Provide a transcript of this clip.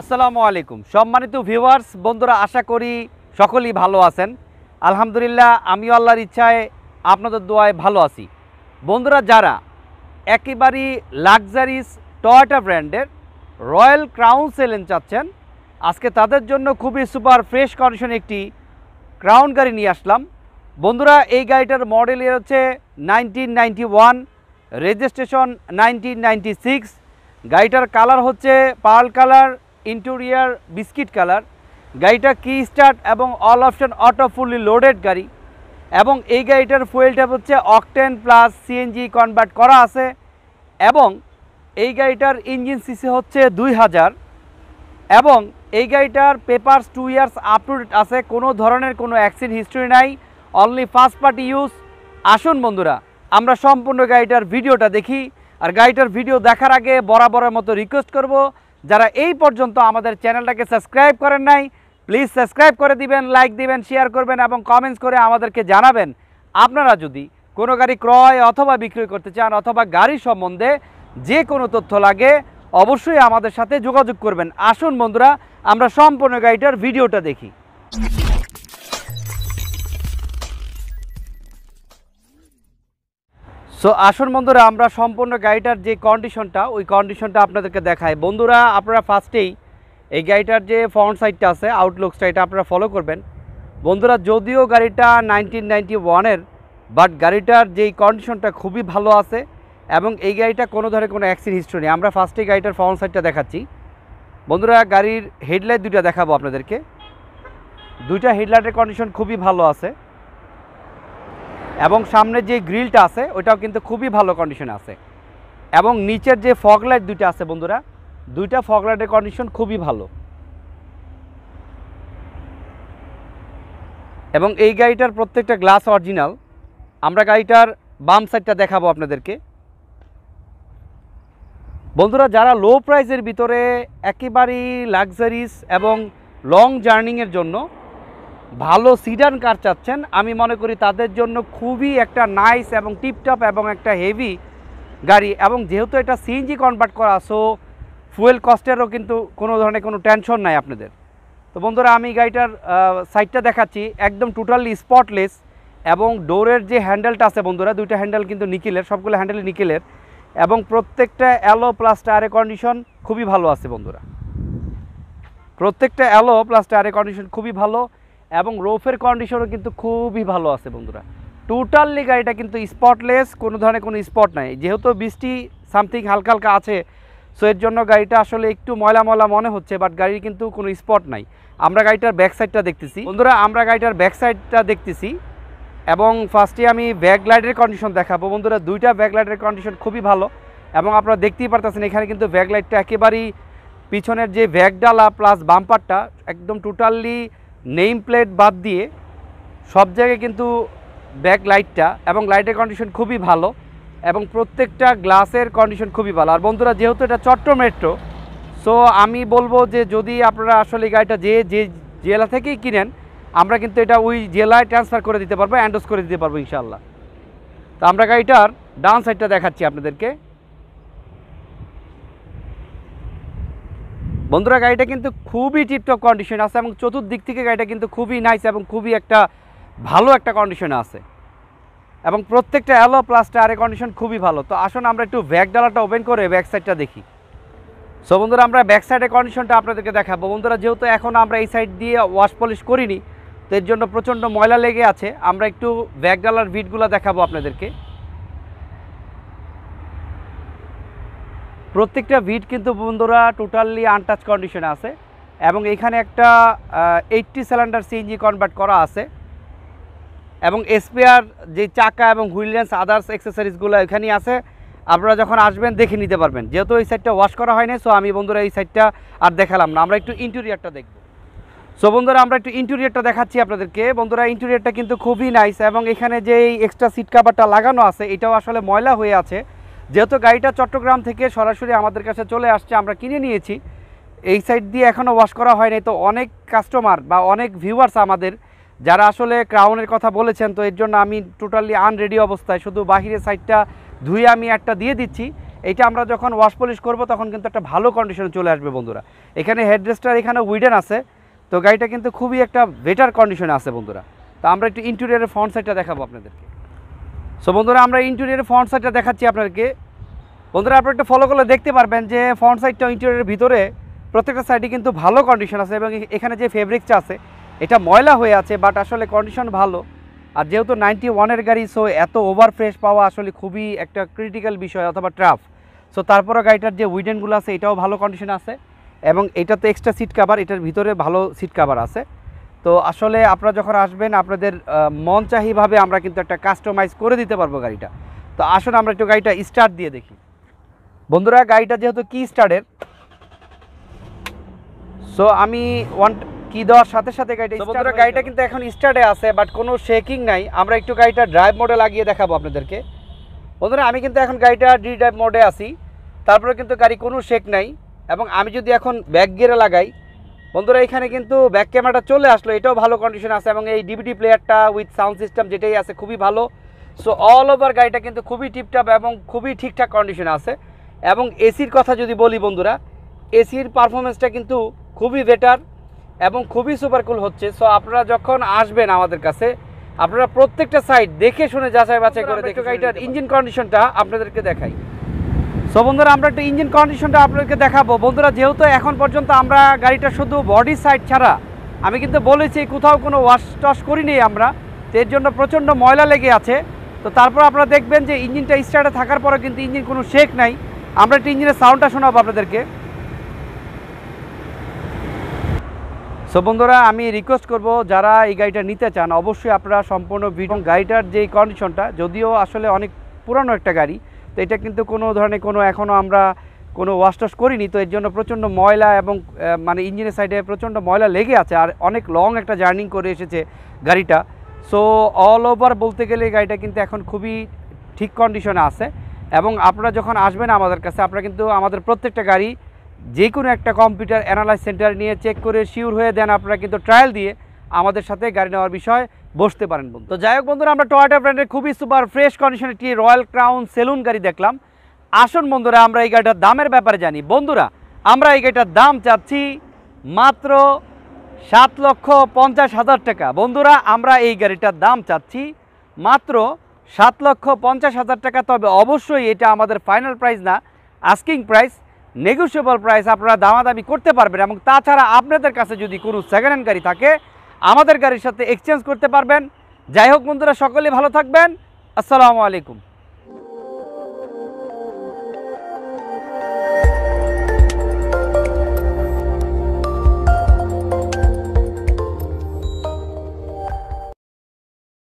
আসসালামু আলাইকুম সম্মানিত ভিউয়ার্স বন্ধুরা আশা করি সকলেই ভালো আছেন আলহামদুলিল্লাহ আমিও আল্লাহর ইচ্ছায় আপনাদের দোয়ায় ভালো আছি বন্ধুরা যারা একেবারেই লাক্সারিস টয়টা ব্র্যান্ডের রয়্যাল ক্রাউন সেলেন চাচ্ছেন আজকে তাদের জন্য খুবই সুপার ফ্রেশ কন্ডিশন একটি ক্রাউন গাড়ি নিয়ে আসলাম বন্ধুরা এই গাড়িটার মডেল এর হচ্ছে নাইনটিন রেজিস্ট্রেশন নাইনটিন গাড়িটার কালার হচ্ছে pearl colour interior biscuit colour গাড়িটা কি স্টার্ট এবং all option auto fully loaded গাড়ি এবং এই গাড়িটার ফুয়েলটা হচ্ছে অকটেন প্লাস সিএনজি কনভার্ট করা আছে এবং এই গাড়িটার ইঞ্জিন সিসি হচ্ছে দুই হাজার এবং এই গাড়িটার papers two years up to date আছে কোনো ধরনের কোনো অ্যাক্সিডেন্ট হিস্ট্রি নাই অনলি ফার্স্ট পার্টি ইউজ আসুন বন্ধুরা আমরা সম্পূর্ণ গাড়িটার ভিডিওটা দেখি আর গাড়িটার ভিডিও দেখার আগে বরাবরের মতো রিকোয়েস্ট করব যারা এই পর্যন্ত আমাদের চ্যানেলটাকে সাবস্ক্রাইব করেন নাই প্লিজ সাবস্ক্রাইব করে দিবেন লাইক দিবেন শেয়ার করবেন এবং কমেন্টস করে আমাদেরকে জানাবেন আপনারা যদি কোনো গাড়ি ক্রয় অথবা বিক্রয় করতে চান অথবা গাড়ি সম্বন্ধে যে কোনো তথ্য লাগে অবশ্যই আমাদের সাথে যোগাযোগ করবেন আসুন বন্ধুরা আমরা সম্পূর্ণ গাড়িটার ভিডিওটা দেখি সো আসুন বন্ধুরা আমরা সম্পূর্ণ গাড়িটার যে কন্ডিশনটা ওই কন্ডিশনটা আপনাদেরকে দেখাই বন্ধুরা আপনারা ফার্স্টেই এই গাড়িটার যে ফ্রন্ট সাইডটা আছে আউটলুকসটা এটা আপনারা ফলো করবেন বন্ধুরা যদিও গাড়িটা নাইনটিন নাইনটি ওয়ানের বাট গাড়িটার যেই কন্ডিশনটা খুবই ভালো আছে এবং এই গাড়িটা কোনো ধরনের কোনো অ্যাক্সিডেন্ট হিস্ট্রি নেই আমরা ফার্স্টেই গাড়িটার ফ্রন্ট সাইডটা দেখাচ্ছি বন্ধুরা গাড়ির হেডলাইট দুইটা দেখাবো আপনাদেরকে দুইটা হেডলাইটের কন্ডিশন খুবই ভালো আছে এবং সামনে যে গ্রিলটা আছে ওটাও কিন্তু খুবই ভালো কন্ডিশনে আছে এবং নিচের যে ফগলাইট দুইটা আছে বন্ধুরা দুইটা ফগলাইটের কন্ডিশন খুবই ভালো এবং এই গাড়িটার প্রত্যেকটা গ্লাস অরিজিনাল আমরা গাড়িটার বাম সাইডটা দেখাবো আপনাদেরকে বন্ধুরা যারা লো প্রাইজের ভিতরে একেবারেই লাক্সারিস এবং লং জার্নিংয়ের জন্য ভালো সিডান কার চাচ্ছেন আমি মনে করি তাদের জন্য খুবই একটা নাইস এবং টিপটপ এবং একটা হেভি গাড়ি এবং যেহেতু এটা সিএনজি কনভার্ট করা সো ফুয়েল কস্টেরও কিন্তু কোনো ধরনের কোনো টেনশন নাই আপনাদের তো বন্ধুরা আমি গাড়িটার সাইডটা দেখাচ্ছি একদম টোটালি স্পটলেস এবং ডোরের যে হ্যান্ডেলটা আছে বন্ধুরা দুইটা হ্যান্ডেল কিন্তু নিকেলের সবগুলো হ্যান্ডেল নিকেলের এবং প্রত্যেকটা অ্যালো প্লাস টায়ারের কন্ডিশন খুবই ভালো আছে বন্ধুরা প্রত্যেকটা অ্যালো প্লাস টায়ারের কন্ডিশন খুবই ভালো এবং রোফের কন্ডিশনও কিন্তু খুবই ভালো আছে বন্ধুরা টোটালি গাড়িটা কিন্তু স্পটলেস কোনো ধরনের কোনো স্পট নাই যেহেতু বৃষ্টি সামথিং হালকা হালকা আছে সো এর জন্য গাড়িটা আসলে একটু ময়লা ময়লা মনে হচ্ছে বাট গাড়ির কিন্তু কোনো স্পট নাই আমরা গাড়িটার ব্যাক সাইডটা দেখতেছি বন্ধুরা আমরা গাড়িটার ব্যাক সাইডটা দেখতেছি এবং ফার্স্টে আমি ব্যাকলাইটের কন্ডিশন দেখাবো বন্ধুরা দুইটা ব্যাকলাইটের কন্ডিশন খুবই ভালো এবং আপনারা দেখতেই পারতেছেন এখানে কিন্তু ব্যাকলাইটটা একেবারেই পিছনের যে ব্যাগডালা প্লাস বাম্পারটা একদম টোটালি নেইম প্লেট বাদ দিয়ে সব জায়গায় কিন্তু ব্যাক লাইটটা এবং লাইটের কন্ডিশন খুবই ভালো এবং প্রত্যেকটা গ্লাসের কন্ডিশন খুবই ভালো আর বন্ধুরা যেহেতু এটা চট্ট মেট্রো সো আমি বলবো যে যদি আপনারা আসলে গাড়িটা যে যে জেলা থেকেই কিনেন আমরা কিন্তু এটা ওই জেলায় ট্রান্সফার করে দিতে পারবো অ্যান্ডোস করে দিতে পারবো ইনশাল্লাহ তো আমরা গাড়িটার ডান সাইডটা দেখাচ্ছি আপনাদেরকে বন্ধুরা গাড়িটা কিন্তু খুবই টিপটপ কন্ডিশন আছে এবং চতুর্দিক থেকে গাড়িটা কিন্তু খুবই নাইস এবং খুবই একটা ভালো একটা কন্ডিশনে আছে এবং প্রত্যেকটা অ্যালো প্লাস টায়ারের কন্ডিশন খুবই ভালো তো আসুন আমরা একটু ব্যাক ডালাটা ওপেন করে ব্যাক সাইডটা দেখি সো বন্ধুরা আমরা ব্যাক সাইডের কন্ডিশনটা আপনাদেরকে দেখাবো বন্ধুরা যেহেতু এখন আমরা এই সাইড দিয়ে ওয়াশ পলিশ করিনি তো এর জন্য প্রচণ্ড ময়লা লেগে আছে আমরা একটু ব্যাক ডালার ভিটগুলো দেখাবো আপনাদেরকে প্রত্যেকটা ভিট কিন্তু বন্ধুরা টোটালি আনটাচ কন্ডিশনে আছে এবং এখানে একটা এইটটি সিলিন্ডার সিএনজি কনভার্ট করা আছে এবং এসপিআর যে চাকা এবং হুইলেন্স আদার্স অ্যাক্সেসরিজগুলো এখানেই আছে আপনারা যখন আসবেন দেখে নিতে পারবেন যেহেতু এই সাইডটা ওয়াশ করা হয়নি সো আমি বন্ধুরা এই সাইডটা আর দেখালাম না আমরা একটু ইন্টেরিয়ারটা দেখব সো বন্ধুরা আমরা একটু ইন্টেরিয়ারটা দেখাচ্ছি আপনাদেরকে বন্ধুরা ইন্টেরিয়ারটা কিন্তু খুবই নাইস এবং এখানে যে এক্সট্রা সিট কাভারটা লাগানো আছে এটাও আসলে ময়লা হয়ে আছে যেহেতু গাড়িটা চট্টগ্রাম থেকে সরাসরি আমাদের কাছে চলে আসছে আমরা কিনে নিয়েছি এই সাইড দিয়ে এখনও ওয়াশ করা হয়নি তো অনেক কাস্টমার বা অনেক ভিউয়ার্স আমাদের যারা আসলে ক্রাউনের কথা বলেছেন তো এর জন্য আমি টোটালি আনরেডি অবস্থায় শুধু বাহিরের সাইডটা ধুয়ে আমি একটা দিয়ে দিচ্ছি এটা আমরা যখন ওয়াশ পলিশ করব তখন কিন্তু একটা ভালো কন্ডিশনে চলে আসবে বন্ধুরা এখানে হেডড্রেসটার এখানে উইডেন আছে তো গাড়িটা কিন্তু খুবই একটা বেটার কন্ডিশনে আছে বন্ধুরা তো আমরা একটু ইন্টেরিয়ারের ফ্রন্ট সাইডটা দেখাবো আপনাদেরকে সো বন্ধুরা আমরা ইন্টেরিয়ারের ফ্রন্ট সাইডটা দেখাচ্ছি আপনাদেরকে বন্ধুরা আপনারা একটু ফলো করলে দেখতে পারবেন যে ফ্রন্ট সাইডটা ইন্টেরিয়ারের ভিতরে প্রত্যেকটা সাইডে কিন্তু ভালো কন্ডিশন আছে এবং এখানে যে ফেব্রিকটা আছে এটা ময়লা হয়ে আছে বাট আসলে কন্ডিশন ভালো আর যেহেতু নাইনটি ওয়ানের গাড়ি সো এত ওভার ফ্রেশ পাওয়া আসলে খুবই একটা ক্রিটিক্যাল বিষয় অথবা ট্রাফ সো তারপরে গাড়িটার যে উইডেনগুলো আছে এটাও ভালো কন্ডিশন আছে এবং এটা তো এক্সট্রা সিট কাভার এটার ভিতরে ভালো সিট কাভার আছে তো আসলে আপনারা যখন আসবেন আপনাদের মন চাহিভাবে আমরা কিন্তু একটা কাস্টমাইজ করে দিতে পারবো গাড়িটা তো আসুন আমরা একটু গাড়িটা স্টার্ট দিয়ে দেখি বন্ধুরা গাড়িটা যেহেতু কি স্টার্টের সো আমি ওয়ান কি দেওয়ার সাথে সাথে গাড়িটা বন্ধুরা গাড়িটা কিন্তু এখন স্টার্টে আছে বাট কোনো শেকিং নাই আমরা একটু গাড়িটা ড্রাইভ মোডে লাগিয়ে দেখাবো আপনাদেরকে বন্ধুরা আমি কিন্তু এখন গাড়িটা ডি ড্রাইভ মোডে আছি তারপরে কিন্তু গাড়ি কোনো শেক নাই এবং আমি যদি এখন ব্যাক গিয়ারে লাগাই বন্ধুরা এখানে কিন্তু ব্যাক ক্যামেরাটা চলে আসলো এটাও ভালো কন্ডিশন আছে এবং এই ডিভিডি প্লেয়ারটা উইথ সাউন্ড সিস্টেম যেটাই আছে খুবই ভালো সো অল ওভার গাড়িটা কিন্তু খুবই টিপটাপ এবং খুবই ঠিকঠাক কন্ডিশন আছে এবং এসির কথা যদি বলি বন্ধুরা এসির পারফরমেন্সটা কিন্তু খুবই বেটার এবং খুবই সুপারকুল হচ্ছে সো আপনারা যখন আসবেন আমাদের কাছে আপনারা প্রত্যেকটা সাইড দেখে শুনে যাচাই বাছাই করে দেখে গাড়িটার ইঞ্জিন কন্ডিশনটা আপনাদেরকে দেখাই সো বন্ধুরা আমরা একটু ইঞ্জিন কন্ডিশনটা আপনাদেরকে দেখাবো বন্ধুরা যেহেতু এখন পর্যন্ত আমরা গাড়িটা শুধু বডি সাইড ছাড়া আমি কিন্তু বলেছি কোথাও কোনো ওয়াশ টস করিনি আমরা তো এর জন্য প্রচণ্ড ময়লা লেগে আছে তো তারপর আপনারা দেখবেন যে ইঞ্জিনটা স্টার্টে থাকার পরে কিন্তু ইঞ্জিন কোনো শেক নাই আমরা একটু ইঞ্জিনের সাউন্ডটা শোনাবো আপনাদেরকে সো বন্ধুরা আমি রিকোয়েস্ট করব যারা এই গাড়িটা নিতে চান অবশ্যই আপনারা সম্পূর্ণ গাড়িটার যে কন্ডিশনটা যদিও আসলে অনেক পুরানো একটা গাড়ি তো এটা কিন্তু কোনো ধরনের কোনো এখনও আমরা কোনো ওয়াশ টস করিনি তো এর জন্য প্রচণ্ড ময়লা এবং মানে ইঞ্জিনের সাইডে প্রচণ্ড ময়লা লেগে আছে আর অনেক লং একটা জার্নিং করে এসেছে গাড়িটা সো অল ওভার বলতে গেলে গাড়িটা কিন্তু এখন খুবই ঠিক কন্ডিশনে আছে এবং আপনারা যখন আসবেন আমাদের কাছে আপনারা কিন্তু আমাদের প্রত্যেকটা গাড়ি যে কোনো একটা কম্পিউটার অ্যানালাইজ সেন্টার নিয়ে চেক করে শিওর হয়ে দেন আপনারা কিন্তু ট্রায়াল দিয়ে আমাদের সাথে গাড়ি নেওয়ার বিষয় বসতে পারেন বন্ধু তো যাই হোক বন্ধুরা আমরা টয়েটা ব্র্যান্ডের খুবই সুপার ফ্রেশ কন্ডিশন একটি রয়্যাল ক্রাউন সেলুন গাড়ি দেখলাম আসুন বন্ধুরা আমরা এই গাড়িটার দামের ব্যাপারে জানি বন্ধুরা আমরা এই গাড়িটার দাম চাচ্ছি মাত্র সাত লক্ষ পঞ্চাশ হাজার টাকা বন্ধুরা আমরা এই গাড়িটার দাম চাচ্ছি মাত্র সাত লক্ষ পঞ্চাশ হাজার টাকা তবে অবশ্যই এটা আমাদের ফাইনাল প্রাইস না আস্কিং প্রাইস নেগোসিয়েবল প্রাইস আপনারা দামাদামি করতে পারবেন এবং তাছাড়া আপনাদের কাছে যদি কোনো সেকেন্ড হ্যান্ড গাড়ি থাকে আমাদের গাড়ির সাথে এক্সচেঞ্জ করতে পারবেন যাই হোক বন্ধুরা সকলেই ভালো থাকবেন আসসালামু আলাইকুম